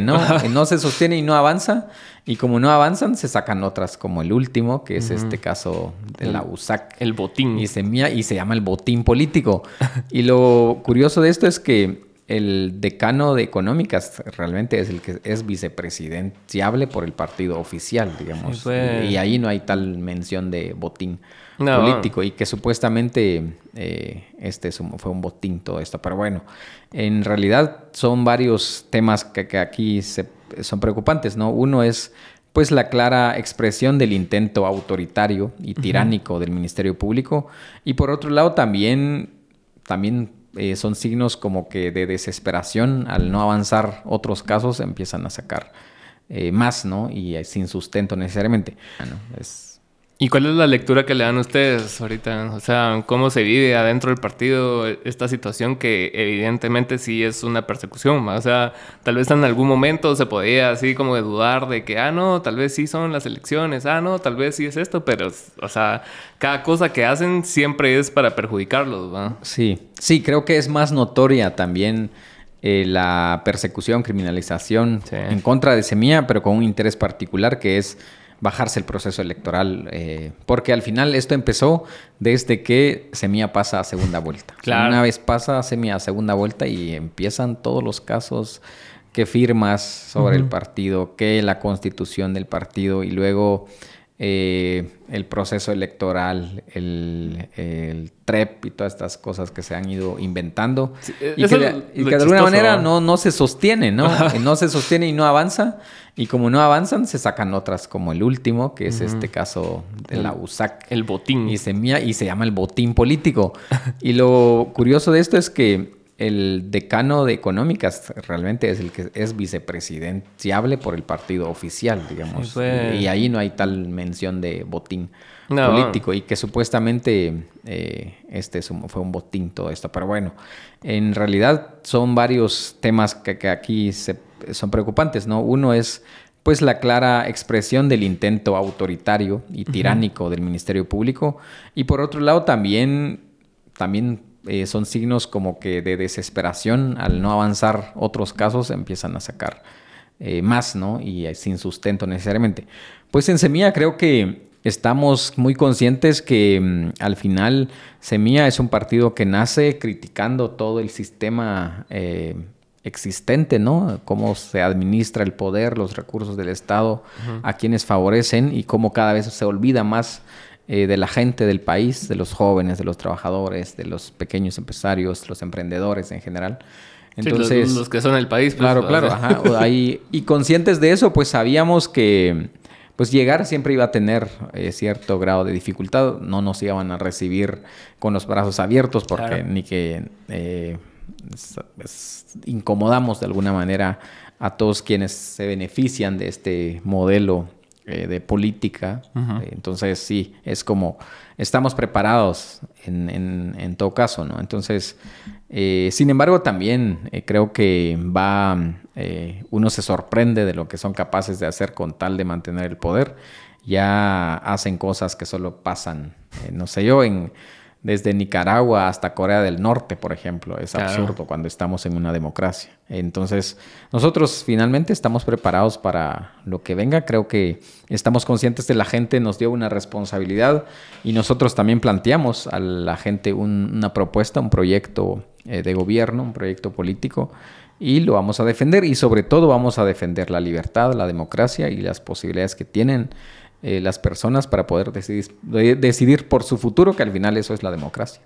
no, se sostiene y no avanza. Y como no avanzan, se sacan otras, como el último, que es este caso de la USAC. El botín. Y y se llama el botín político. y lo curioso de esto es que el decano de económicas realmente es el que es vicepresidenciable por el partido oficial, digamos. y, ahí no hay tal mención de botín político y que supuestamente eh, este fue un botín todo esto. Pero bueno, en realidad son varios temas que, aquí se, son preocupantes, ¿no? Uno es pues la clara expresión del intento autoritario y tiránico del Ministerio Público y por otro lado también también eh, son signos como que de desesperación, al no avanzar otros casos empiezan a sacar eh, más, ¿no? Y eh, sin sustento necesariamente. es ¿Y cuál es la lectura que le dan ustedes ahorita? O sea, ¿cómo se vive adentro del partido esta situación que evidentemente sí es una persecución? O sea, tal vez en algún momento se podía así como dudar de que, ah, no, tal vez sí son las elecciones, ah, no, tal vez sí es esto, pero, o sea, cada cosa que hacen siempre es para perjudicarlos, ¿verdad? Sí, sí, creo que es más notoria también eh, la persecución, criminalización en contra de Semilla, pero con un interés particular que es bajarse el proceso electoral, eh, porque al final esto empezó desde que Semilla pasa a segunda vuelta. una vez pasa Semilla a segunda vuelta y empiezan todos los casos que firmas sobre el partido, que la constitución del partido y luego eh, el proceso electoral, el, TREP y todas estas cosas que se han ido inventando y, que, de alguna manera no, no se sostiene, ¿no? no se sostiene y no avanza. Y como no avanzan, se sacan otras como el último, que es este caso de la USAC. El botín. Y se, y se llama el botín político. y lo curioso de esto es que el decano de económicas realmente es el que es vicepresidenciable por el partido oficial, digamos. Y ahí no hay tal mención de botín político y que supuestamente eh, este fue un botín todo esto. Pero bueno, en realidad son varios temas que, aquí se, son preocupantes, ¿no? Uno es pues la clara expresión del intento autoritario y tiránico del Ministerio Público y por otro lado también también eh, son signos como que de desesperación al no avanzar otros casos empiezan a sacar eh, más, ¿no? Y eh, sin sustento necesariamente. Pues en Semilla creo que estamos muy conscientes que mm, al final Semilla es un partido que nace criticando todo el sistema existente, ¿no? Cómo se administra el poder, los recursos del Estado, a quienes favorecen y cómo cada vez se olvida más eh, de la gente del país, de los jóvenes, de los trabajadores, de los pequeños empresarios, los emprendedores en general. Entonces, los, que son el país. Pues, claro, claro. y conscientes de eso, pues sabíamos que pues llegar siempre iba a tener eh, cierto grado de dificultad. No nos iban a recibir con los brazos abiertos porque ni que eh, incomodamos de alguna manera a todos quienes se benefician de este modelo eh, de política. Eh, entonces, sí, es como estamos preparados en, todo caso, ¿no? Entonces, eh, sin embargo, también creo que va, uno se sorprende de lo que son capaces de hacer con tal de mantener el poder. Ya hacen cosas que solo pasan, no sé yo, en desde Nicaragua hasta Corea del Norte, por ejemplo. Es absurdo cuando estamos en una democracia. Entonces, nosotros finalmente estamos preparados para lo que venga. Creo que estamos conscientes de la gente, nos dio una responsabilidad y nosotros también planteamos a la gente una propuesta, un proyecto eh, de gobierno, un proyecto político. Y lo vamos a defender y sobre todo vamos a defender la libertad, la democracia y las posibilidades que tienen eh, las personas para poder decidir, decidir por su futuro, que al final eso es la democracia.